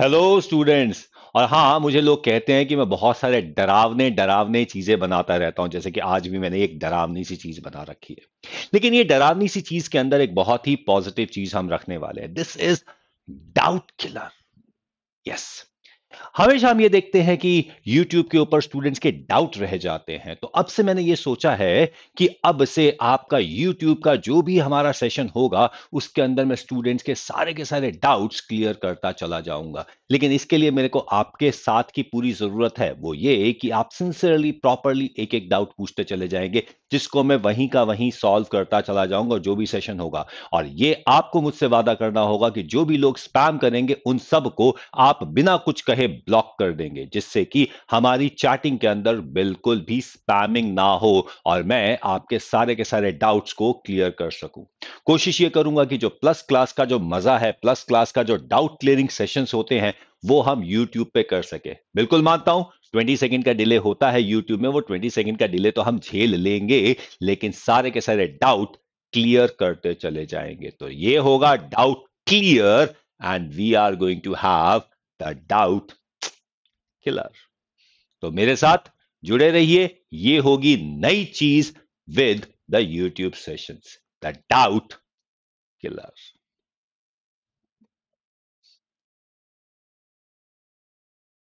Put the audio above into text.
hello students और हाँ मुझे लोग कहते हैं कि मैं बहुत सारे डरावने डरावने चीजें बनाता रहता हूं जैसे कि आज भी मैंने एक डरावनी सी चीज बना रखी है लेकिन ये डरावनी सी चीज के अंदर एक बहुत ही पॉजिटिव चीज हम रखने वाले हैं this is doubt killer yes हमेशा हम ये देखते हैं कि YouTube के ऊपर स्टूडेंट्स के डाउट रह जाते हैं तो अब से मैंने ये सोचा है कि अब से आपका YouTube का जो भी हमारा सेशन होगा उसके अंदर मैं स्टूडेंट्स के सारे के सारे डाउट्स क्लियर करता चला जाऊंगा लेकिन इसके लिए मेरे को आपके साथ की पूरी जरूरत है वो ये कि आप सिंसियरली प्रॉपरली एक एक डाउट पूछते चले जाएंगे जिसको मैं वहीं का वहीं सॉल्व करता चला जाऊंगा जो भी सेशन होगा और ये आपको मुझसे वादा करना होगा कि जो भी लोग स्पैम करेंगे उन सबको आप बिना कुछ कहे हमें ब्लॉक कर देंगे जिससे कि हमारी चैटिंग के अंदर बिल्कुल भी स्पैमिंग ना हो और मैं आपके सारे के सारे डाउट्स को क्लियर कर सकूं कोशिश ये करूंगा कि जो प्लस क्लास का जो मजा है प्लस क्लास का जो डाउट क्लियरिंग सेशंस होते हैं वो हम YouTube पे कर सके बिल्कुल मानता हूं 20 सेकंड का डिले होता है YouTube में वो 20 सेकंड का डिले तो हम झेल लेंगे लेकिन सारे के सारे डाउट क्लियर करते चले जाएंगे तो ये होगा doubt clear and we are going to have the doubt killer तो मेरे साथ जुड़े रहिए ये होगी नई चीज with the YouTube sessions the doubt killer